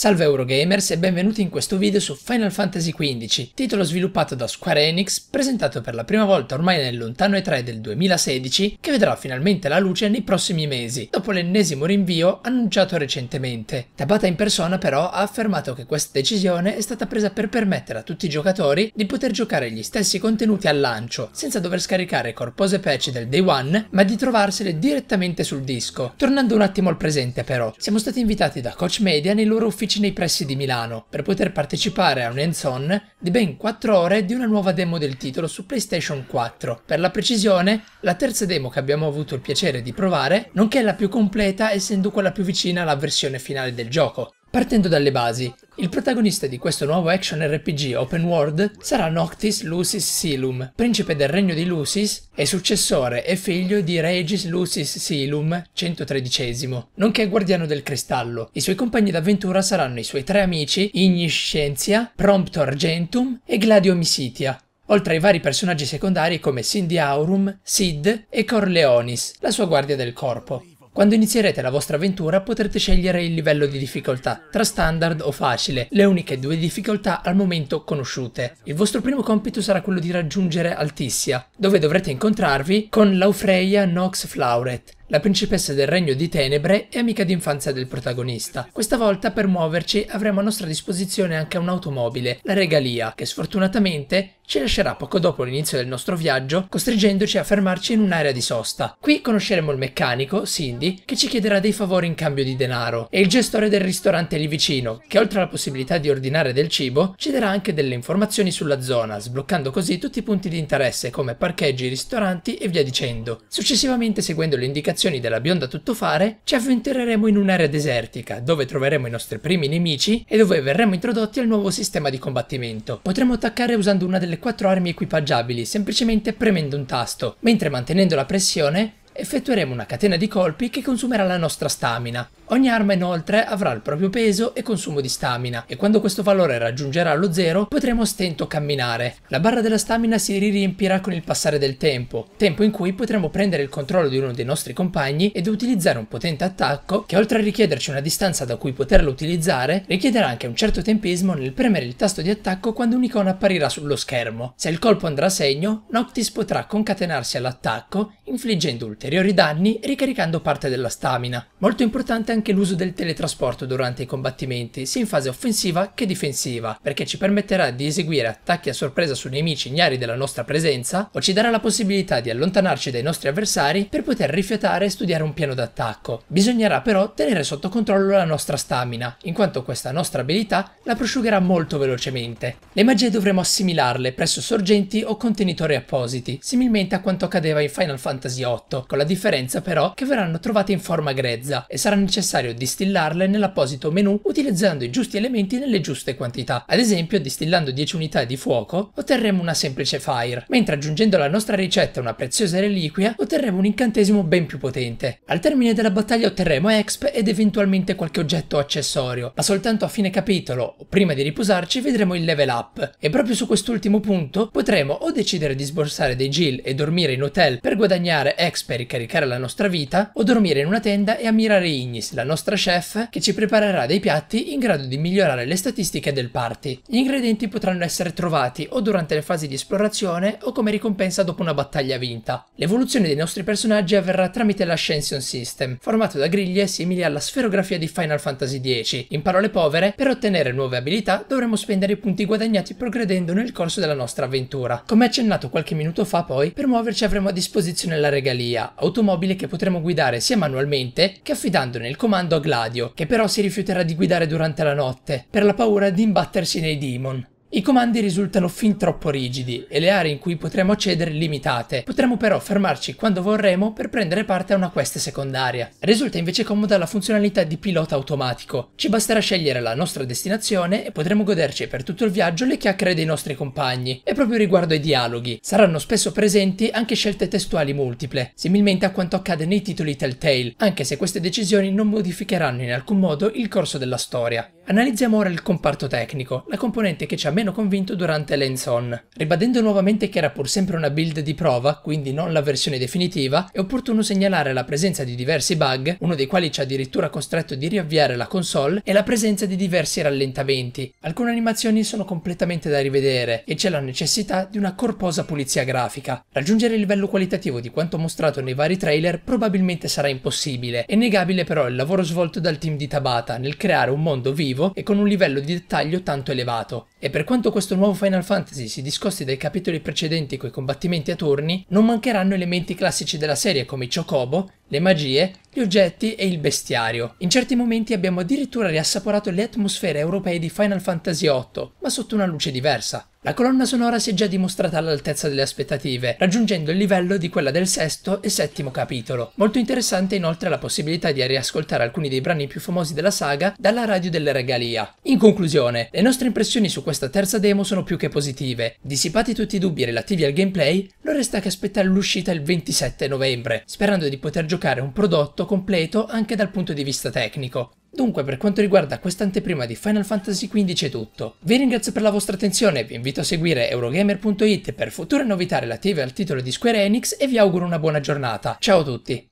Salve Eurogamers e benvenuti in questo video su Final Fantasy XV, titolo sviluppato da Square Enix, presentato per la prima volta ormai nel lontano E3 del 2016, che vedrà finalmente la luce nei prossimi mesi, dopo l'ennesimo rinvio annunciato recentemente. Tabata in persona però ha affermato che questa decisione è stata presa per permettere a tutti i giocatori di poter giocare gli stessi contenuti al lancio, senza dover scaricare corpose patch del day one, ma di trovarsele direttamente sul disco. Tornando un attimo al presente però, siamo stati invitati da Coach Media nei loro uffici uffici nei pressi di Milano per poter partecipare a un hands-on di ben 4 ore di una nuova demo del titolo su PlayStation 4. Per la precisione, la terza demo che abbiamo avuto il piacere di provare, nonché la più completa essendo quella più vicina alla versione finale del gioco. Partendo dalle basi, il protagonista di questo nuovo action RPG open world sarà Noctis Lucis Silum, principe del regno di Lucis e successore e figlio di Regis Lucis Silum, 113, nonché guardiano del cristallo. I suoi compagni d'avventura saranno i suoi tre amici Ignis Scientia, Prompto Argentum e Gladio Misitia, oltre ai vari personaggi secondari come Cindy Aurum, Sid e Corleonis, la sua guardia del corpo. Quando inizierete la vostra avventura potrete scegliere il livello di difficoltà, tra standard o facile, le uniche due difficoltà al momento conosciute. Il vostro primo compito sarà quello di raggiungere Altissia, dove dovrete incontrarvi con Laufreya Nox Flauret, la principessa del Regno di Tenebre è amica d'infanzia del protagonista. Questa volta per muoverci avremo a nostra disposizione anche un'automobile, la Regalia, che sfortunatamente ci lascerà poco dopo l'inizio del nostro viaggio, costringendoci a fermarci in un'area di sosta. Qui conosceremo il meccanico, Cindy, che ci chiederà dei favori in cambio di denaro, e il gestore del ristorante lì vicino, che oltre alla possibilità di ordinare del cibo, ci darà anche delle informazioni sulla zona, sbloccando così tutti i punti di interesse come parcheggi, ristoranti e via dicendo. Successivamente seguendo le indicazioni indicazioni della bionda tuttofare, ci avventureremo in un'area desertica, dove troveremo i nostri primi nemici e dove verremo introdotti al nuovo sistema di combattimento. Potremo attaccare usando una delle quattro armi equipaggiabili, semplicemente premendo un tasto, mentre mantenendo la pressione effettueremo una catena di colpi che consumerà la nostra stamina. Ogni arma inoltre avrà il proprio peso e consumo di stamina e quando questo valore raggiungerà lo zero potremo stento camminare. La barra della stamina si riempirà con il passare del tempo, tempo in cui potremo prendere il controllo di uno dei nostri compagni ed utilizzare un potente attacco che oltre a richiederci una distanza da cui poterlo utilizzare richiederà anche un certo tempismo nel premere il tasto di attacco quando un'icona apparirà sullo schermo. Se il colpo andrà a segno, Noctis potrà concatenarsi all'attacco infliggendo ulteriori ulteriori danni ricaricando parte della stamina. Molto importante anche l'uso del teletrasporto durante i combattimenti, sia in fase offensiva che difensiva, perché ci permetterà di eseguire attacchi a sorpresa su nemici ignari della nostra presenza o ci darà la possibilità di allontanarci dai nostri avversari per poter rifiatare e studiare un piano d'attacco. Bisognerà però tenere sotto controllo la nostra stamina, in quanto questa nostra abilità la prosciugherà molto velocemente. Le magie dovremo assimilarle presso sorgenti o contenitori appositi, similmente a quanto accadeva in Final Fantasy VIII, con con la differenza però che verranno trovate in forma grezza e sarà necessario distillarle nell'apposito menu utilizzando i giusti elementi nelle giuste quantità. Ad esempio, distillando 10 unità di fuoco otterremo una semplice fire, mentre aggiungendo alla nostra ricetta una preziosa reliquia otterremo un incantesimo ben più potente. Al termine della battaglia otterremo exp ed eventualmente qualche oggetto accessorio, ma soltanto a fine capitolo o prima di riposarci vedremo il level up e proprio su quest'ultimo punto potremo o decidere di sborsare dei gil e dormire in hotel per guadagnare exp ricaricare la nostra vita o dormire in una tenda e ammirare Ignis, la nostra chef, che ci preparerà dei piatti in grado di migliorare le statistiche del party. Gli ingredienti potranno essere trovati o durante le fasi di esplorazione o come ricompensa dopo una battaglia vinta. L'evoluzione dei nostri personaggi avverrà tramite l'Ascension System, formato da griglie simili alla sferografia di Final Fantasy X. In parole povere, per ottenere nuove abilità dovremo spendere i punti guadagnati progredendo nel corso della nostra avventura. Come accennato qualche minuto fa poi, per muoverci avremo a disposizione la regalia, automobile che potremo guidare sia manualmente che affidandone il comando a Gladio, che però si rifiuterà di guidare durante la notte, per la paura di imbattersi nei demon. I comandi risultano fin troppo rigidi e le aree in cui potremo accedere limitate. Potremo però fermarci quando vorremo per prendere parte a una quest secondaria. Risulta invece comoda la funzionalità di pilota automatico. Ci basterà scegliere la nostra destinazione e potremo goderci per tutto il viaggio le chiacchiere dei nostri compagni. E proprio riguardo ai dialoghi, saranno spesso presenti anche scelte testuali multiple, similmente a quanto accade nei titoli Telltale, anche se queste decisioni non modificheranno in alcun modo il corso della storia. Analizziamo ora il comparto tecnico, la componente che ci ha meno convinto durante lhands Ribadendo nuovamente che era pur sempre una build di prova, quindi non la versione definitiva, è opportuno segnalare la presenza di diversi bug, uno dei quali ci ha addirittura costretto di riavviare la console, e la presenza di diversi rallentamenti. Alcune animazioni sono completamente da rivedere e c'è la necessità di una corposa pulizia grafica. Raggiungere il livello qualitativo di quanto mostrato nei vari trailer probabilmente sarà impossibile, è negabile però il lavoro svolto dal team di Tabata nel creare un mondo vivo innovativo e con un livello di dettaglio tanto elevato. E per quanto questo nuovo Final Fantasy si discosti dai capitoli precedenti coi combattimenti a turni, non mancheranno elementi classici della serie come i Chocobo, le magie, gli oggetti e il bestiario. In certi momenti abbiamo addirittura riassaporato le atmosfere europee di Final Fantasy VIII, ma sotto una luce diversa. La colonna sonora si è già dimostrata all'altezza delle aspettative, raggiungendo il livello di quella del sesto e settimo capitolo. Molto interessante inoltre la possibilità di riascoltare alcuni dei brani più famosi della saga dalla radio delle regalia. In conclusione, le nostre impressioni su questa terza demo sono più che positive. Dissipati tutti i dubbi relativi al gameplay, non resta che aspettare l'uscita il 27 novembre, sperando di poter giocare un prodotto completo anche dal punto di vista tecnico. Dunque per quanto riguarda quest'anteprima di Final Fantasy XV è tutto. Vi ringrazio per la vostra attenzione, vi invito a seguire Eurogamer.it per future novità relative al titolo di Square Enix e vi auguro una buona giornata. Ciao a tutti!